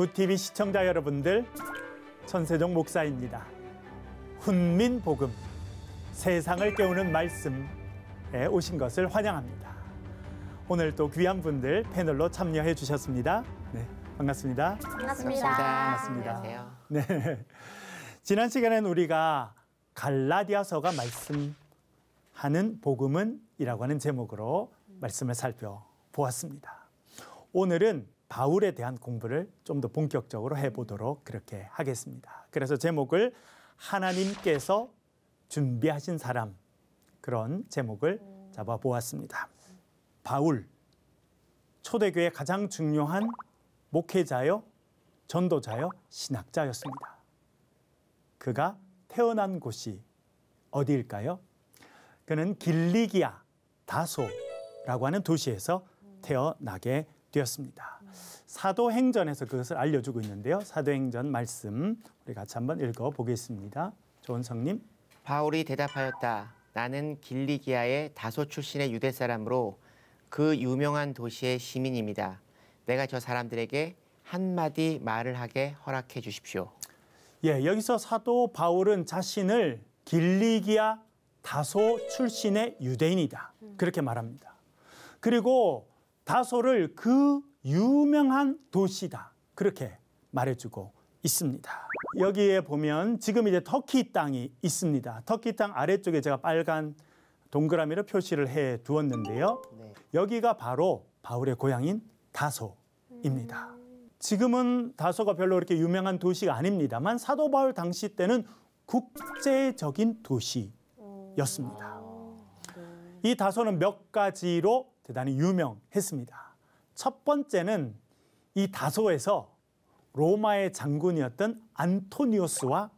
구 t v 시청자 여러분들, 천세종 목사입니다. 훈민 복음, 세상을 깨우는 말씀에 오신 것을 환영합니다. 오늘 또 귀한 분들 패널로 참여해 주셨습니다. 네, 반갑습니다. 반갑습니다. 반갑습니다. 안녕하세요. 네. 지난 시간엔 우리가 갈라디아서가 말씀하는 복음은이라고 하는 제목으로 말씀을 살펴보았습니다. 오늘은 바울에 대한 공부를 좀 더 본격적으로 해보도록 그렇게 하겠습니다. 그래서 제목을 하나님께서 준비하신 사람 그런 제목을 잡아보았습니다. 바울 초대교회 가장 중요한 목회자요, 전도자요, 신학자였습니다. 그가 태어난 곳이 어디일까요? 그는 길리기아 다소라고 하는 도시에서 태어나게 되었습니다. 사도행전에서 그것을 알려주고 있는데요. 사도행전 말씀 우리 같이 한번 읽어보겠습니다. 조은성님. 바울이 대답하였다. 나는 길리기아의 다소 출신의 유대 사람으로 그 유명한 도시의 시민입니다. 내가 저 사람들에게 한마디 말을 하게 허락해 주십시오. 예, 여기서 사도 바울은 자신을 길리기아 다소 출신의 유대인이다. 그렇게 말합니다. 그리고 다소를 그 유명한 도시다. 그렇게 말해주고 있습니다. 여기에 보면 지금 이제 터키 땅이 있습니다. 터키 땅 아래쪽에 제가 빨간 동그라미로 표시를 해 두었는데요. 네. 여기가 바로 바울의 고향인 다소입니다. 음... 지금은 다소가 별로 그렇게 유명한 도시가 아닙니다만 사도 바울 당시 때는 국제적인 도시였습니다. 음... 아... 네. 이 다소는 몇 가지로 대단히 유명했습니다. 첫 번째는 이 다소에서 로마의 장군이었던 안토니오스와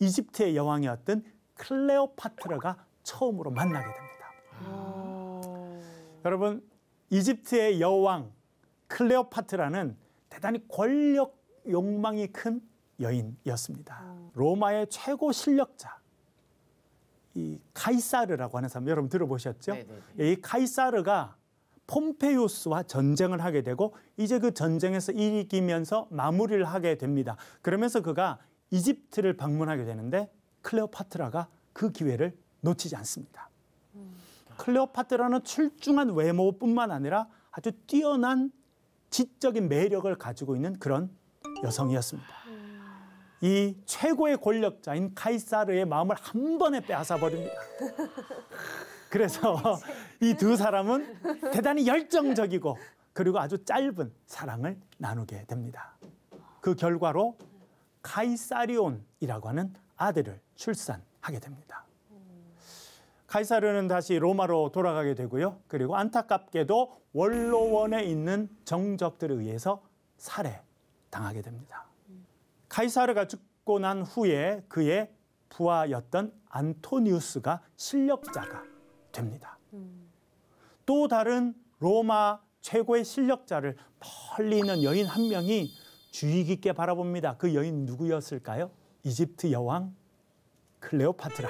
이집트의 여왕이었던 클레오파트라가 처음으로 만나게 됩니다. 아... 여러분, 이집트의 여왕 클레오파트라는 대단히 권력 욕망이 큰 여인이었습니다. 로마의 최고 실력자 이 카이사르라고 하는 사람 여러분 들어보셨죠? 네네이 네. 카이사르가 폼페이오스와 전쟁을 하게 되고 이제 그 전쟁에서 이기면서 마무리를 하게 됩니다. 그러면서 그가 이집트를 방문하게 되는데 클레오파트라가 그 기회를 놓치지 않습니다. 클레오파트라는 출중한 외모뿐만 아니라 아주 뛰어난 지적인 매력을 가지고 있는 그런 여성이었습니다. 이 최고의 권력자인 카이사르의 마음을 한 번에 빼앗아 버립니다. 그래서 이 두 사람은 대단히 열정적이고 그리고 아주 짧은 사랑을 나누게 됩니다. 그 결과로 카이사리온이라고 하는 아들을 출산하게 됩니다. 카이사르는 다시 로마로 돌아가게 되고요. 그리고 안타깝게도 원로원에 있는 정적들에 의해서 살해당하게 됩니다. 카이사르가 죽고 난 후에 그의 부하였던 안토니우스가 실력자가 됩니다. 음. 또 다른 로마 최고의 실력자를 멀리 있는 여인 한 명이 주의 깊게 바라봅니다. 그 여인 누구였을까요? 이집트 여왕 클레오파트라.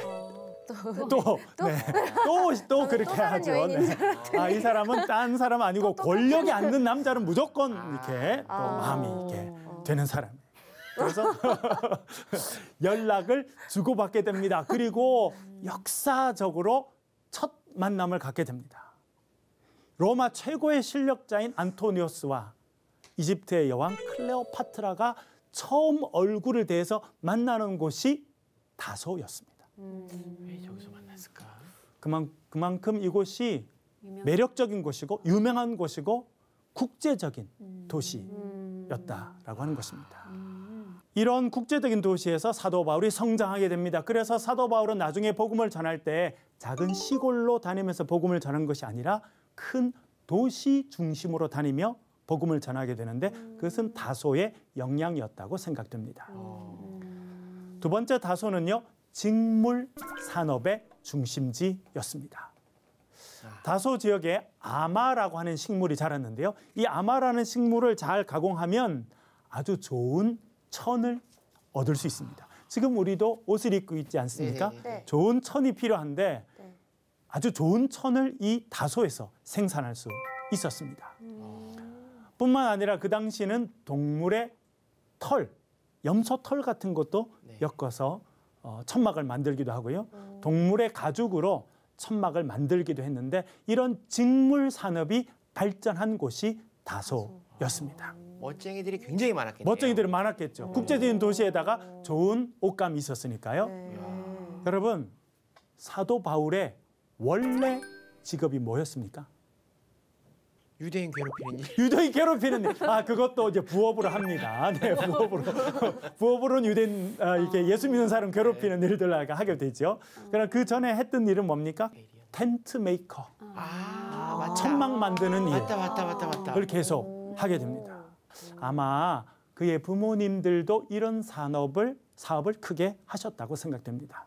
또또 또또 또, 네. 또, 또 그렇게 하죠. 네. 아이 사람은 딴 사람 아니고 권력이 앉는 남자는 무조건 아. 이렇게 아. 마음이 이렇게 아. 되는 사람. 그래서 연락을 주고받게 됩니다. 그리고 음. 역사적으로 첫 만남을 갖게 됩니다. 로마 최고의 실력자인 안토니오스와 이집트의 여왕 클레오파트라가 처음 얼굴을 대해서 만나는 곳이 다소였습니다. 음... 왜 여기서 만났을까? 그만, 그만큼 이곳이 유명... 매력적인 곳이고 유명한 곳이고 국제적인 음... 도시였다라고 하는 아. 것입니다. 음... 이런 국제적인 도시에서 사도 바울이 성장하게 됩니다. 그래서 사도 바울은 나중에 복음을 전할 때 작은 시골로 다니면서 복음을 전한 것이 아니라 큰 도시 중심으로 다니며 복음을 전하게 되는데 그것은 다소의 영향이었다고 생각됩니다. 음. 두 번째 다소는요, 직물 산업의 중심지였습니다. 다소 지역에 아마라고 하는 식물이 자랐는데요. 이 아마라는 식물을 잘 가공하면 아주 좋은 천을 얻을 수 있습니다. 지금 우리도 옷을 입고 있지 않습니까? 네. 네. 좋은 천이 필요한데 네. 아주 좋은 천을 이 다소에서 생산할 수 있었습니다. 음. 뿐만 아니라 그 당시는 동물의 털, 염소 털 같은 것도 네. 엮어서 어, 천막을 만들기도 하고요. 음. 동물의 가죽으로 천막을 만들기도 했는데 이런 직물 산업이 발전한 곳이 다소입니 였습니다. 멋쟁이들이 굉장히 많았겠네 멋쟁이들이 많았겠죠. 음. 국제적인 도시에다가 좋은 옷감이 있었으니까요. 음. 여러분 사도 바울의 원래 직업이 뭐였습니까? 유대인 괴롭히는 일. 유대인 괴롭히는 일. 아 그것도 이제 부업으로 합니다. 네 부업으로 부업으로는 유대인 아, 이렇게 예수 믿는 사람 괴롭히는 네. 일들 하게 되죠. 그럼 그 전에 했던 일은 뭡니까? 텐트 메이커. 아, 천막 만드는 일. 맞다 맞다 맞다 맞다. 그걸 계속 하게 됩니다. 아마 그의 부모님들도 이런 산업을 사업을 크게 하셨다고 생각됩니다.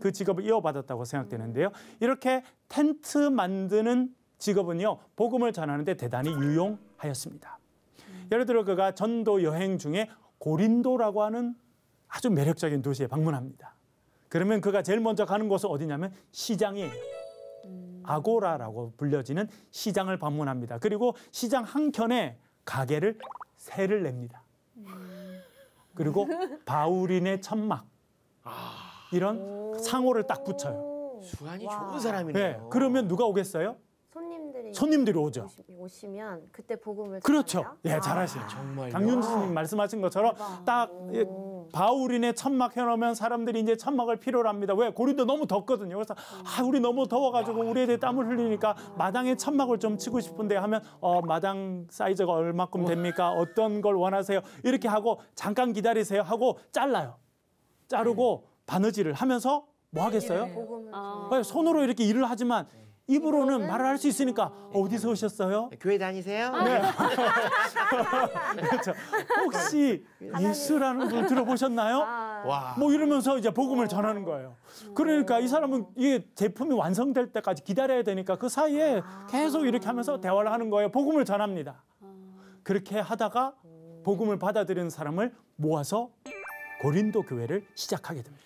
그 직업을 이어받았다고 생각되는데요. 이렇게 텐트 만드는 직업은요 복음을 전하는데 대단히 유용하였습니다. 예를 들어 그가 전도 여행 중에 고린도라고 하는 아주 매력적인 도시에 방문합니다. 그러면 그가 제일 먼저 가는 곳은 어디냐면 시장이에요. 아고라라고 불려지는 시장을 방문합니다. 그리고 시장 한켠에 가게를 세를 냅니다. 그리고 바울인의 천막 이런 상호를 딱 붙여요. 수완이 좋은 사람이네요. 네, 그러면 누가 오겠어요? 네. 손님들이 오죠. 오시면 그때 복음을 그렇죠. 전하요 예, 아. 잘하시네요. 정말 강윤수님 아. 말씀하신 것처럼 대박. 딱 예, 바울인의 천막 해놓으면 사람들이 이제 천막을 필요로 합니다. 왜? 고린도 너무 덥거든요. 그래서 아 우리 너무 더워가지고 우리 애들 땀을 흘리니까 아. 마당에 천막을 좀 치고 싶은데 하면 어 마당 사이즈가 얼마큼 됩니까? 어떤 걸 원하세요? 이렇게 하고 잠깐 기다리세요 하고 잘라요. 자르고 네. 바느질을 하면서 뭐 하겠어요? 네. 네 손으로 이렇게 일을 하지만 입으로는 음. 말을 할 수 있으니까 어디서 오셨어요? 네, 교회 다니세요? 아, 네. 네. 그렇죠. 혹시 아, 네. 예수라는 걸 들어보셨나요? 아. 와. 뭐 이러면서 이제 복음을 전하는 거예요. 음. 그러니까 이 사람은 이게 제품이 완성될 때까지 기다려야 되니까 그 사이에 계속 이렇게 하면서 대화를 하는 거예요. 복음을 전합니다. 그렇게 하다가 복음을 받아들이는 사람을 모아서 고린도 교회를 시작하게 됩니다.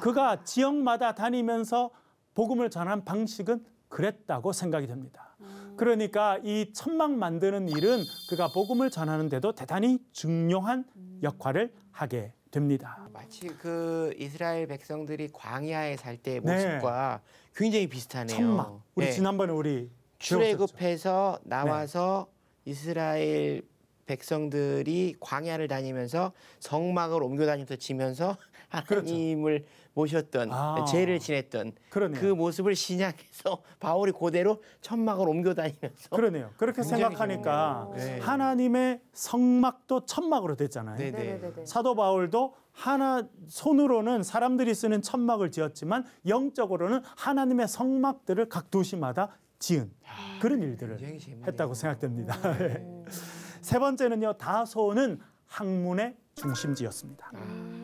그가 지역마다 다니면서 복음을 전한 방식은 그랬다고 생각이 됩니다. 그러니까 이 천막 만드는 일은 그가 복음을 전하는데도 대단히 중요한 역할을 하게 됩니다. 마치 그 이스라엘 백성들이 광야에 살때 네. 모습과 네. 굉장히 비슷하네요. 천막. 우리 네. 지난번에 우리 출애굽해서 나와서 네. 이스라엘 백성들이 광야를 다니면서 성막을 옮겨 다니면서 지면서 하나님을 그렇죠. 모셨던 아. 죄를 지냈던 그러네요. 그 모습을 신약에서 바울이 그대로 천막을 옮겨 다니면서 그러네요. 그렇게 생각하니까 네. 하나님의 성막도 천막으로 됐잖아요. 네, 네. 네네. 사도 바울도 하나 손으로는 사람들이 쓰는 천막을 지었지만 영적으로는 하나님의 성막들을 각 도시마다 지은 아, 그런 일들을 했다고 생각됩니다. 네. 세 번째는요. 다소는 학문의 중심지였습니다. 아.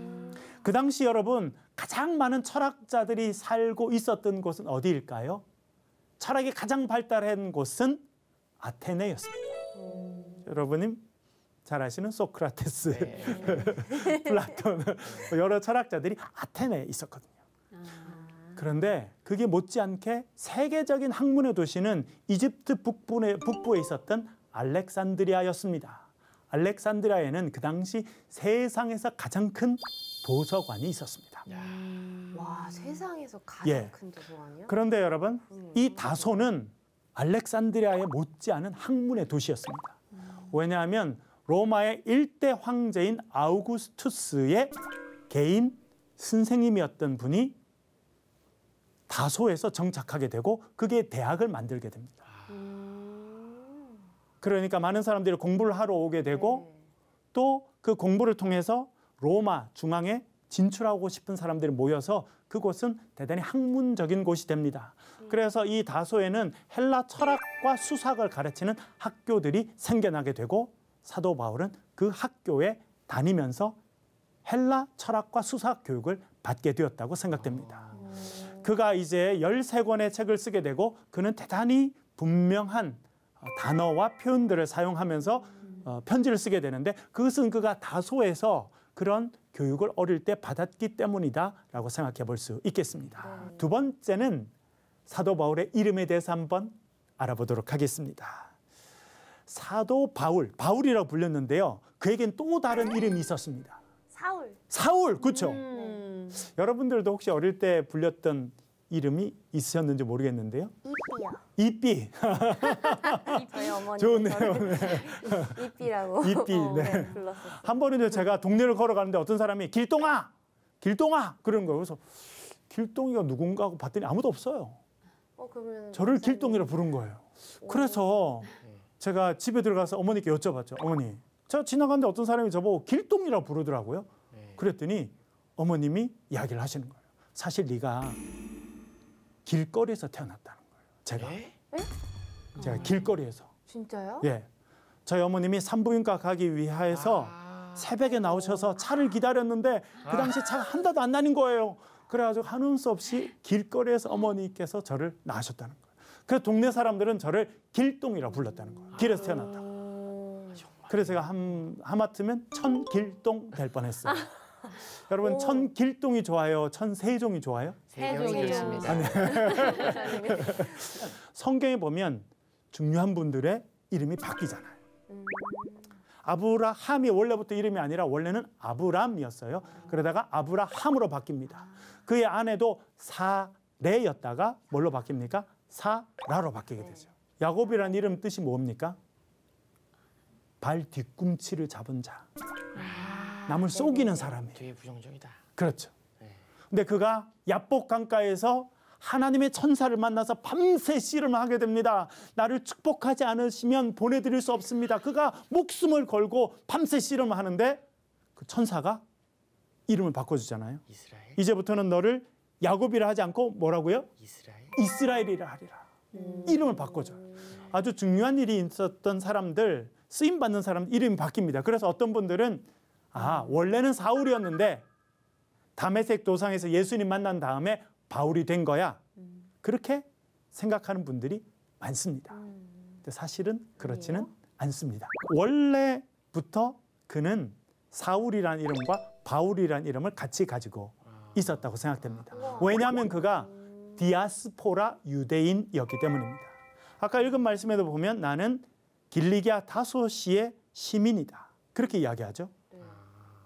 그 당시 여러분 가장 많은 철학자들이 살고 있었던 곳은 어디일까요? 철학이 가장 발달한 곳은 아테네였습니다. 음. 여러분님 잘 아시는 소크라테스, 네. 플라톤 뭐 여러 철학자들이 아테네에 있었거든요. 아. 그런데 그게 못지않게 세계적인 학문의 도시는 이집트 북부에, 북부에 있었던 알렉산드리아였습니다. 알렉산드리아에는 그 당시 세상에서 가장 큰 도서관이 있었습니다. 음. 와 세상에서 가장 예. 큰 도서관이요? 그런데 여러분 음. 이 다소는 알렉산드리아에 못지않은 학문의 도시였습니다. 음. 왜냐하면 로마의 일대 황제인 아우구스투스의 개인 선생님이었던 분이 다소에서 정착하게 되고 그게 대학을 만들게 됩니다. 아. 음. 그러니까 많은 사람들이 공부를 하러 오게 되고 네. 또그 공부를 통해서 로마 중앙에 진출하고 싶은 사람들이 모여서 그곳은 대단히 학문적인 곳이 됩니다. 그래서 이 다소에는 헬라 철학과 수학을 가르치는 학교들이 생겨나게 되고 사도 바울은 그 학교에 다니면서 헬라 철학과 수학 교육을 받게 되었다고 생각됩니다. 그가 이제 1 3 권의 책을 쓰게 되고 그는 대단히 분명한 어, 단어와 표현들을 사용하면서 어, 편지를 쓰게 되는데 그것은 그가 다소에서 그런 교육을 어릴 때 받았기 때문이다라고 생각해 볼 수 있겠습니다. 네. 두 번째는 사도 바울의 이름에 대해서 한번 알아보도록 하겠습니다. 사도 바울, 바울이라고 불렸는데요. 그에겐 또 다른 이름이 있었습니다. 사울. 사울, 그렇죠. 음. 여러분들도 혹시 어릴 때 불렸던 이름이 있었는지 모르겠는데요. 이삐 이삐. 저희 어머니. 좋네요. 이삐라고. 이삐. 어, 네. 네, 한 번은 제가 동네를 걸어가는데 어떤 사람이 길동아, 길동아 그런 거예요. 그래서 길동이가 누군가 하고 봤더니 아무도 없어요. 어, 그러면 저를 길동이라 부른 거예요. 그래서 제가 집에 들어가서 어머니께 여쭤봤죠. 어머니, 저 지나가는데 어떤 사람이 저보고 길동이라 부르더라고요. 네. 그랬더니 어머님이 이야기를 하시는 거예요. 사실 네가 길거리에서 태어났다는 거예요. 제가. 에? 제가 길거리에서. 진짜요? 예. 저희 어머님이 산부인과 가기 위해서 아 새벽에 나오셔서 차를 기다렸는데 그 아. 당시 차가 한 대도 안 나는 거예요. 그래가지고 한음 수 없이 길거리에서 어머니께서 저를 낳으셨다는 거예요. 그래서 동네 사람들은 저를 길동이라 불렀다는 거예요. 길에서 태어났다고. 아, 아 그래서 제가 함, 하마터면 천길동 될 뻔했어요. 아 여러분 오. 천 길동이 좋아요, 천 세종이 좋아요? 세종이 좋습니다. 아, 네. 성경에 보면 중요한 분들의 이름이 바뀌잖아요. 음. 아브라함이 원래부터 이름이 아니라 원래는 아브람이었어요. 그러다가 아브라함으로 바뀝니다. 그의 아내도 사레였다가 뭘로 바뀝니까? 사라로 바뀌게 네. 되죠. 야곱이란 이름 뜻이 뭡니까? 발 뒤꿈치를 잡은 자. 아. 남을 속이는 사람이에요. 되게 부정적이다. 그렇죠. 네. 근데 그가 야복 강가에서 하나님의 천사를 만나서 밤새 씨름하게 됩니다. 나를 축복하지 않으시면 보내드릴 수 없습니다. 그가 목숨을 걸고 밤새 씨름을 하는데 그 천사가 이름을 바꿔주잖아요. 이스라엘. 이제부터는 너를 야곱이라 하지 않고 뭐라고요? 이스라엘. 이스라엘이라 하리라. 음. 이름을 바꿔줘요. 아주 중요한 일이 있었던 사람들, 쓰임받는 사람 이름이 바뀝니다. 그래서 어떤 분들은 아, 원래는 사울이었는데 다메색 도상에서 예수님 만난 다음에 바울이 된 거야. 그렇게 생각하는 분들이 많습니다. 음. 근데 사실은 그렇지는 않습니다. 원래부터 그는 사울이란 이름과 바울이란 이름을 같이 가지고 아. 있었다고 생각됩니다. 왜냐하면 그가 음. 디아스포라 유대인이었기 때문입니다. 아까 읽은 말씀에도 보면 나는 길리기아 다소시의 시민이다. 그렇게 이야기하죠.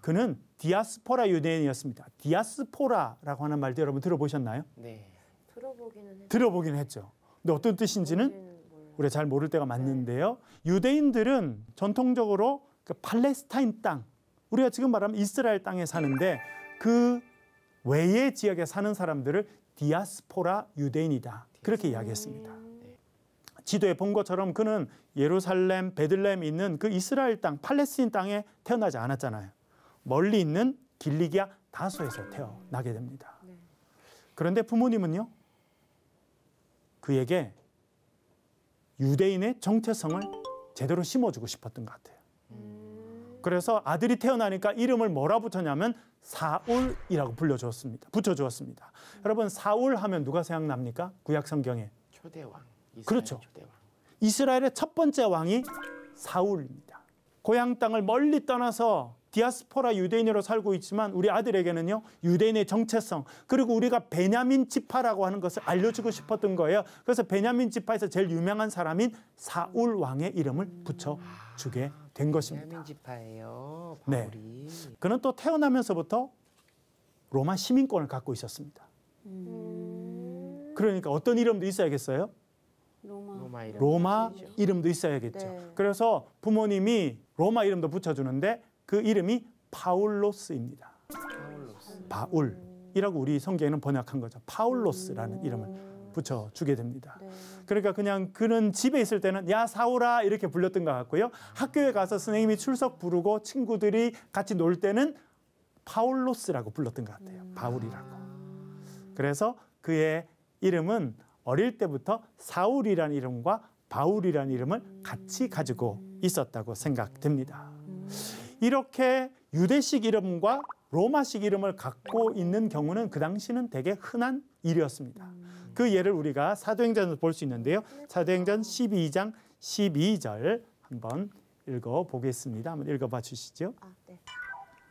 그는 디아스포라 유대인이었습니다. 디아스포라라고 하는 말도 여러분 들어보셨나요? 네. 들어보기는, 들어보기는 했죠. 근데 어떤 뜻인지는 우리가 잘 모를 때가 많는데요. 네. 유대인들은 전통적으로 그 팔레스타인 땅, 우리가 지금 말하면 이스라엘 땅에 사는데 그 외의 지역에 사는 사람들을 디아스포라 유대인이다. 그렇게 이야기했습니다. 음. 네. 지도에 본 것처럼 그는 예루살렘, 베들렘 있는 그 이스라엘 땅, 팔레스인 땅에 태어나지 않았잖아요. 멀리 있는 길리기아 다소에서 태어나게 됩니다. 네. 그런데 부모님은요, 그에게 유대인의 정체성을 제대로 심어주고 싶었던 것 같아요. 음. 그래서 아들이 태어나니까 이름을 뭐라 붙였냐면 사울이라고 불려주었습니다. 붙여주었습니다. 음. 여러분 사울 하면 누가 생각납니까? 구약 성경에 초대왕. 그렇죠. 초대왕. 이스라엘의 첫 번째 왕이 사울입니다. 고향 땅을 멀리 떠나서 디아스포라 유대인으로 살고 있지만 우리 아들에게는요 유대인의 정체성 그리고 우리가 베냐민 지파라고 하는 것을 알려주고 싶었던 거예요. 그래서 베냐민 지파에서 제일 유명한 사람인 사울 왕의 이름을 붙여 주게 된 것입니다. 베냐민 지파예요. 네. 그는 또 태어나면서부터 로마 시민권을 갖고 있었습니다. 음. 그러니까 어떤 이름도 있어야겠어요? 로마, 로마 이름도 있어야겠죠. 네. 그래서 부모님이 로마 이름도 붙여주는데 그 이름이 파울로스입니다. 바울. 이라고 우리 성경에는 번역한 거죠. 파울로스라는 음. 이름을 붙여 주게 됩니다. 네. 그러니까 그냥 그는 집에 있을 때는 야 사오라 이렇게 불렸던 것 같고요. 아. 학교에 가서 선생님이 출석 부르고 친구들이 같이 놀 때는 파울로스라고 불렀던 것 같아요. 바울이라고. 음. 그래서 그의 이름은 어릴 때부터 사울이라는 이름과 바울이라는 이름을 같이 가지고 있었다고 생각됩니다. 음. 이렇게 유대식 이름과 로마식 이름을 갖고 있는 경우는 그 당시는 되게 흔한 일이었습니다. 음. 그 예를 우리가 사도행전에서 볼 수 있는데요. 그렇죠. 사도행전 12장 12절 한번 읽어보겠습니다. 한번 읽어봐 주시죠. 아, 네.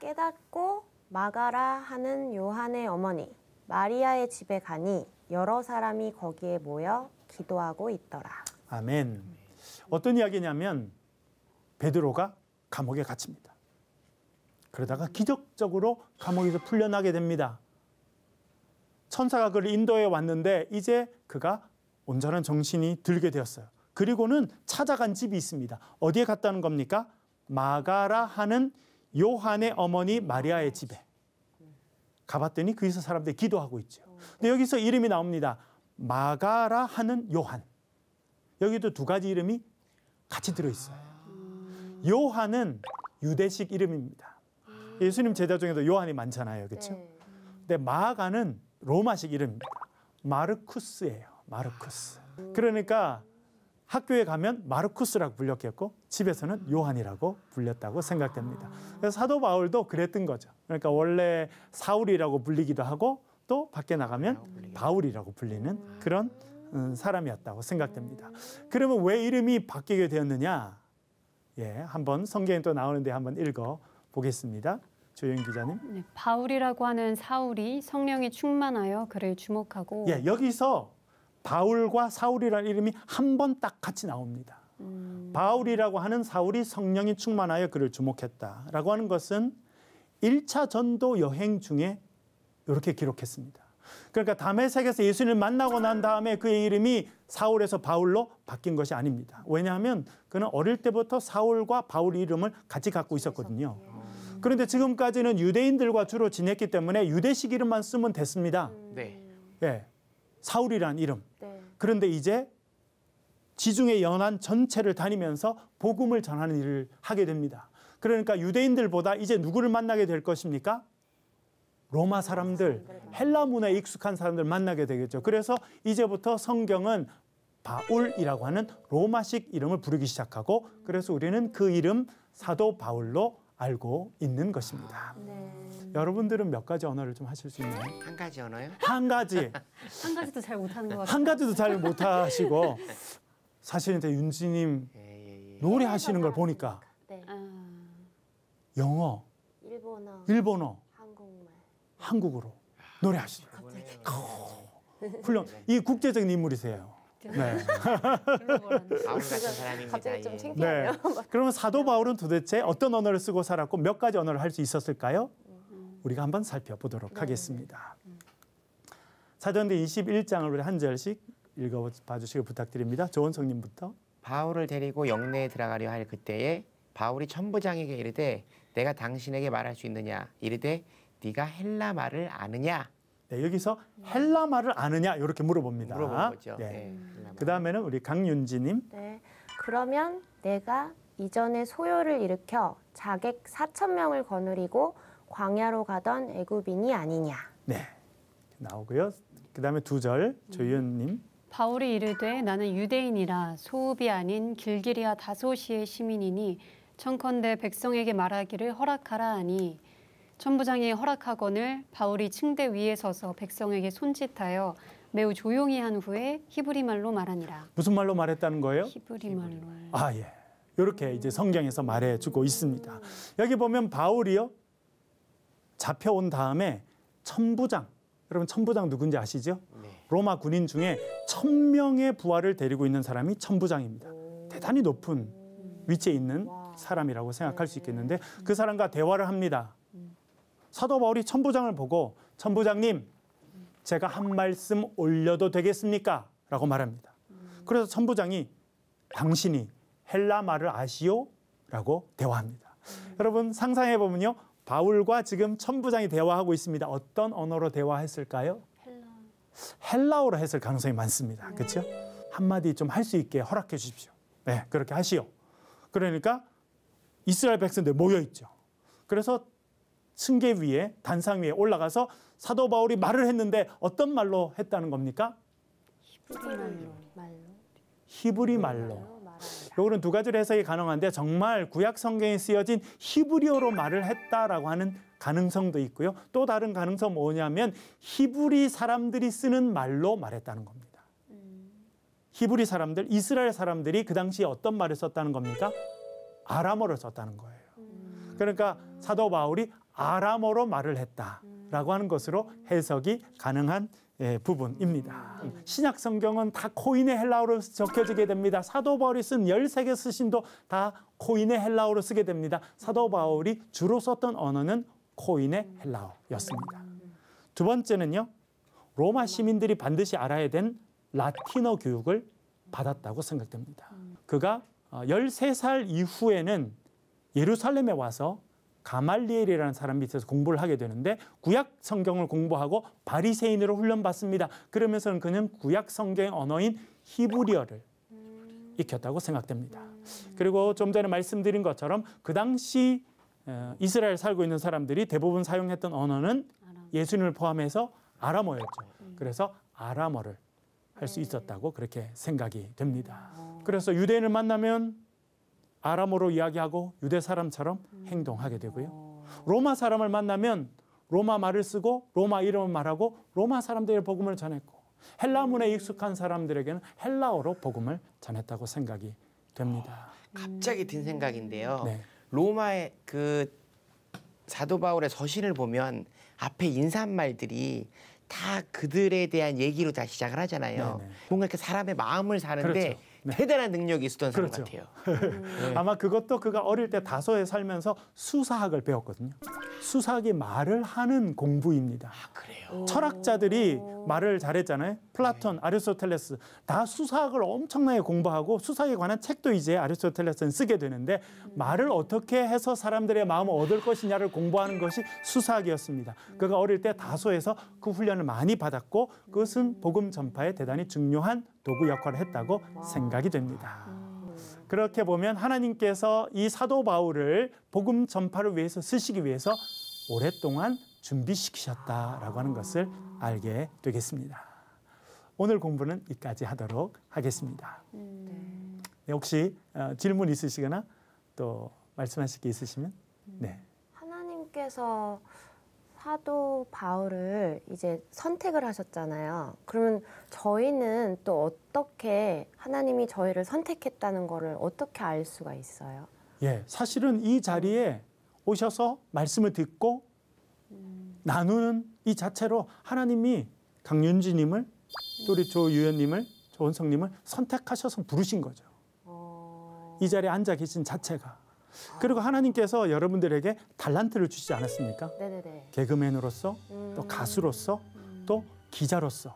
깨닫고 마가라 하는 요한의 어머니 마리아의 집에 가니 여러 사람이 거기에 모여 기도하고 있더라. 아멘. 어떤 이야기냐면 베드로가 감옥에 갇힙니다. 그러다가 기적적으로 감옥에서 풀려나게 됩니다. 천사가 그를 인도해 왔는데 이제 그가 온전한 정신이 들게 되었어요. 그리고는 찾아간 집이 있습니다. 어디에 갔다는 겁니까? 마가라 하는 요한의 어머니 마리아의 집에 가봤더니 거기서 사람들이 기도하고 있죠. 근데 여기서 이름이 나옵니다. 마가라 하는 요한. 여기도 두 가지 이름이 같이 들어있어요. 요한은 유대식 이름입니다. 음. 예수님 제자 중에도 요한이 많잖아요. 그렇죠? 네. 음. 근데 마가는 로마식 이름입 마르쿠스예요. 마르쿠스. 아. 그러니까 학교에 가면 마르쿠스라고 불렸겠고 집에서는 요한이라고 불렸다고 생각됩니다. 아. 그래서 사도 바울도 그랬던 거죠. 그러니까 원래 사울이라고 불리기도 하고 또 밖에 나가면 바울이라고 불리는 음. 그런 사람이었다고 생각됩니다. 그러면 왜 이름이 바뀌게 되었느냐? 예, 한번 성경에 또 나오는데 한번 읽어 보겠습니다. 조영 기자님. 네, 바울이라고 하는 사울이 성령이 충만하여 그를 주목하고. 예, 여기서 바울과 사울이라는 이름이 한 번 딱 같이 나옵니다. 음... 바울이라고 하는 사울이 성령이 충만하여 그를 주목했다라고 하는 것은 1차 전도 여행 중에 이렇게 기록했습니다. 그러니까 담의세계에서 예수님을 만나고 난 다음에 그의 이름이 사울에서 바울로 바뀐 것이 아닙니다. 왜냐하면 그는 어릴 때부터 사울과 바울 이름을 같이 갖고 있었거든요. 그런데 지금까지는 유대인들과 주로 지냈기 때문에 유대식 이름만 쓰면 됐습니다. 음. 네. 예. 사울이란 이름. 네. 그런데 이제 지중해 연안 전체를 다니면서 복음을 전하는 일을 하게 됩니다. 그러니까 유대인들보다 이제 누구를 만나게 될 것입니까? 로마 사람들, 헬라 문화에 익숙한 사람들 만나게 되겠죠. 그래서 이제부터 성경은 바울이라고 하는 로마식 이름을 부르기 시작하고 그래서 우리는 그 이름 사도 바울로 알고 있는 것입니다. 아, 네. 여러분들은 몇 가지 언어를 좀 하실 수 있나요? 한 가지 언어요? 한 가지. 한 가지도 잘 못하는 것 같아요. 한 가지도 잘 못하시고 사실은 윤지님 예, 예, 예. 노래하시는 걸 보니까 네. 아. 영어, 일본어, 일본어, 한국말, 한국어로 아, 노래하시는 어. 네. 훌륭. 이 국제적인 인물이세요. 같은 네. 사람입니다. 갑자기 좀창피네요 예. 네. 그러면 사도 네. 바울은 도대체 어떤 언어를 쓰고 살았고 몇 가지 언어를 할 수 있었을까요? 음. 우리가 한번 살펴보도록 네. 하겠습니다. 음. 사도행 21장을 우리 한 절씩 읽어봐 주시길 부탁드립니다. 조원성님부터. 바울을 데리고 영내에 들어가려 할 그때에 바울이 천부장에게 이르되 내가 당신에게 말할 수 있느냐 이르되 네가 헬라 말을 아느냐 네, 여기서 헬라말을 아느냐 이렇게 물어봅니다. 물어본 죠 예. 네. 네. 그 다음에는 우리 강윤지님. 네. 그러면 내가 이전에 소요를 일으켜 자객 4천 명을 거느리고 광야로 가던 애굽인이 아니냐. 네, 나오고요. 그 다음에 두절 조윤님. 바울이 이르되 나는 유대인이라 소읍이 아닌 길기리아 다소시의 시민이니 청컨대 백성에게 말하기를 허락하라 하니 천부장이 허락하거늘 바울이 층대 위에 서서 백성에게 손짓하여 매우 조용히 한 후에 히브리 말로 말하니라. 무슨 말로 말했다는 거예요? 히브리 말로. 아 예. 이렇게 이제 성경에서 말해주고 있습니다. 여기 보면 바울이요 잡혀온 다음에 천부장 여러분 천부장 누군지 아시죠? 네. 로마 군인 중에 천 명의 부하를 데리고 있는 사람이 천부장입니다. 대단히 높은 위치에 있는 사람이라고 생각할 수 네. 있겠는데 그 사람과 대화를 합니다. 사도 바울이 천부장을 보고 천부장님 제가 한 말씀 올려도 되겠습니까? 라고 말합니다. 그래서 천부장이 당신이 헬라 말을 아시오? 라고 대화합니다. 여러분 상상해 보면요. 바울과 지금 천부장이 대화하고 있습니다. 어떤 언어로 대화했을까요? 헬라. 어로 했을 가능성이 많습니다. 그렇죠? 한마디 좀 할 수 있게 허락해 주십시오. 네, 그렇게 하시오. 그러니까 이스라엘 백성들 모여 있죠. 그래서 승계 위에 단상 위에 올라가서 사도 바울이 말을 했는데 어떤 말로 했다는 겁니까? 히브리 말로. 히브리 말로. 요거는 두 가지로 해석이 가능한데 정말 구약 성경에 쓰여진 히브리어로 말을 했다라고 하는 가능성도 있고요. 또 다른 가능성 뭐냐면 히브리 사람들이 쓰는 말로 말했다는 겁니다. 음. 히브리 사람들, 이스라엘 사람들이 그 당시에 어떤 말을 썼다는 겁니까? 아람어를 썼다는 거예요. 음. 그러니까 사도 바울이 아람어로 말을 했다라고 하는 것으로 해석이 가능한 예, 부분입니다. 음, 신약 성경은 다 코인의 헬라어로 적혀지게 됩니다. 사도 바울이 쓴 13개 수신도 다 코인의 헬라어로 쓰게 됩니다. 사도 바울이 주로 썼던 언어는 코인의 헬라어였습니다. 두 번째는요. 로마 시민들이 반드시 알아야 된 라틴어 교육을 받았다고 생각됩니다. 그가 13살 어, 이후에는 예루살렘에 와서 가말리엘이라는 사람 밑에서 공부를 하게 되는데 구약 성경을 공부하고 바리새인으로 훈련받습니다. 그러면서 그는 구약 성경의 언어인 히브리어를 익혔다고 생각됩니다. 그리고 좀 전에 말씀드린 것처럼 그 당시 어, 이스라엘 살고 있는 사람들이 대부분 사용했던 언어는 예수님을 포함해서 아람어였죠. 음. 그래서 아람어를 할수 네. 있었다고 그렇게 생각이 됩니다. 아. 그래서 유대인을 만나면 아람어로 이야기하고 유대 사람처럼 음. 행동하게 되고요. 어. 로마 사람을 만나면 로마 말을 쓰고 로마 이름을 말하고 로마 사람들의 복음을 전했고 헬라 문에 음. 익숙한 사람들에게는 헬라어로 복음을 전했다고 생각이 됩니다. 어, 갑자기 든 생각인데요. 네. 로마의 그 사도 바울의 서신을 보면 앞에 인사말들이 다 그들에 대한 얘기로 다 시작을 하잖아요. 네네. 네. 뭔가 이렇게 사람의 마음을 사는데 그렇죠. 네. 대단한 능력이 있었던 그렇죠. 사람 같아요. 네. 아마 그것도 그가 어릴 때 다소에 살면서 수사학을 배웠거든요. 수사학이 말을 하는 공부입니다. 아, 그래요? 철학자들이 말을 잘했잖아요. 플라톤, 네. 아리스토텔레스 다 수사학을 엄청나게 공부하고 수사에 관한 책도 이제 아리스토텔레스는 쓰게 되는데 음. 말을 어떻게 해서 사람들의 마음을 얻을 것이냐를 공부하는 것이 수사학이었습니다. 음. 그가 어릴 때 다소에서 그 훈련을 많이 받았고 그것은 복음 전파에 대단히 중요한 도구 역할을 했다고 생각이 됩니다. 아, 네. 그렇게 보면 하나님께서 이 사도 바울을 복음 전파를 위해서 쓰시기 위해서 오랫동안 준비시키셨다라고 하는 것을 아. 알게 되겠습니다. 오늘 공부는 이까지 하도록 하겠습니다. 음. 네, 혹시 어, 질문 있으시거나 또 말씀하실 게 있으시면 음. 네. 하나님께서 사도 바울을 이제 선택을 하셨잖아요. 그러면 저희는 또 어떻게 하나님이 저희를 선택했다는 거를 어떻게 알 수가 있어요? 예, 사실은 이 자리에 오셔서 말씀을 듣고 음. 나누는 이 자체로 하나님이 강윤지님을 또 우리 조 유현님을 조원성님을 선택하셔서 부르신 거죠. 이 자리에 앉아 계신 자체가. 그리고 하나님께서 여러분들에게 달란트를 주시지 않았습니까? 네네네. 개그맨으로서 또 음. 가수로서 또 기자로서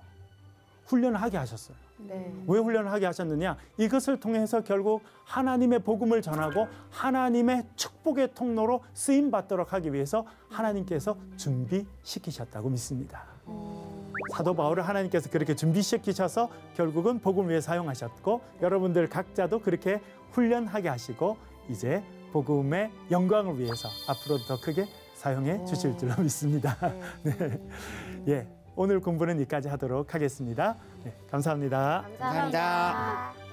훈련을 하게 하셨어요. 네. 왜 훈련을 하게 하셨느냐? 이것을 통해서 결국 하나님의 복음을 전하고 하나님의 축복의 통로로 쓰임 받도록 하기 위해서 하나님께서 준비시키셨다고 믿습니다. 사도 바울을 하나님께서 그렇게 준비시키셔서 결국은 복음 위해 사용하셨고 여러분들 각자도 그렇게 훈련하게 하시고 이제 복음의 영광을 위해서 앞으로도 더 크게 사용해 주실 줄로 믿습니다. 네. 네. 예. 오늘 공부는 여기까지 하도록 하겠습니다. 네, 감사합니다. 감사합니다. 감사합니다.